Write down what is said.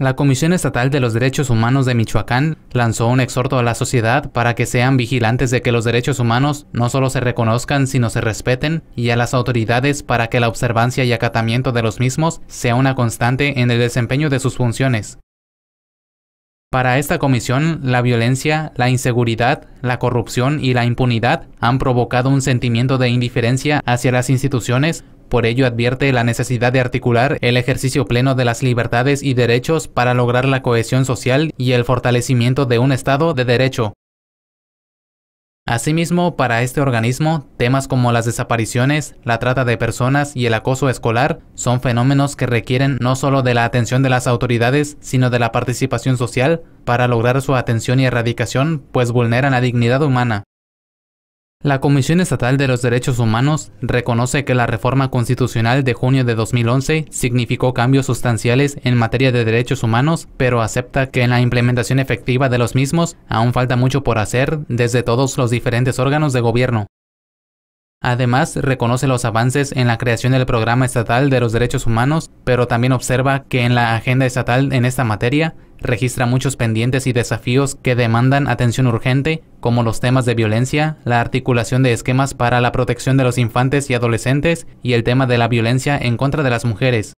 La Comisión Estatal de los Derechos Humanos de Michoacán lanzó un exhorto a la sociedad para que sean vigilantes de que los derechos humanos no solo se reconozcan sino se respeten y a las autoridades para que la observancia y acatamiento de los mismos sea una constante en el desempeño de sus funciones. Para esta comisión, la violencia, la inseguridad, la corrupción y la impunidad han provocado un sentimiento de indiferencia hacia las instituciones por ello advierte la necesidad de articular el ejercicio pleno de las libertades y derechos para lograr la cohesión social y el fortalecimiento de un Estado de derecho. Asimismo, para este organismo, temas como las desapariciones, la trata de personas y el acoso escolar son fenómenos que requieren no solo de la atención de las autoridades, sino de la participación social para lograr su atención y erradicación, pues vulneran la dignidad humana. La Comisión Estatal de los Derechos Humanos reconoce que la reforma constitucional de junio de 2011 significó cambios sustanciales en materia de derechos humanos, pero acepta que en la implementación efectiva de los mismos aún falta mucho por hacer desde todos los diferentes órganos de gobierno. Además, reconoce los avances en la creación del Programa Estatal de los Derechos Humanos, pero también observa que en la agenda estatal en esta materia registra muchos pendientes y desafíos que demandan atención urgente, como los temas de violencia, la articulación de esquemas para la protección de los infantes y adolescentes y el tema de la violencia en contra de las mujeres.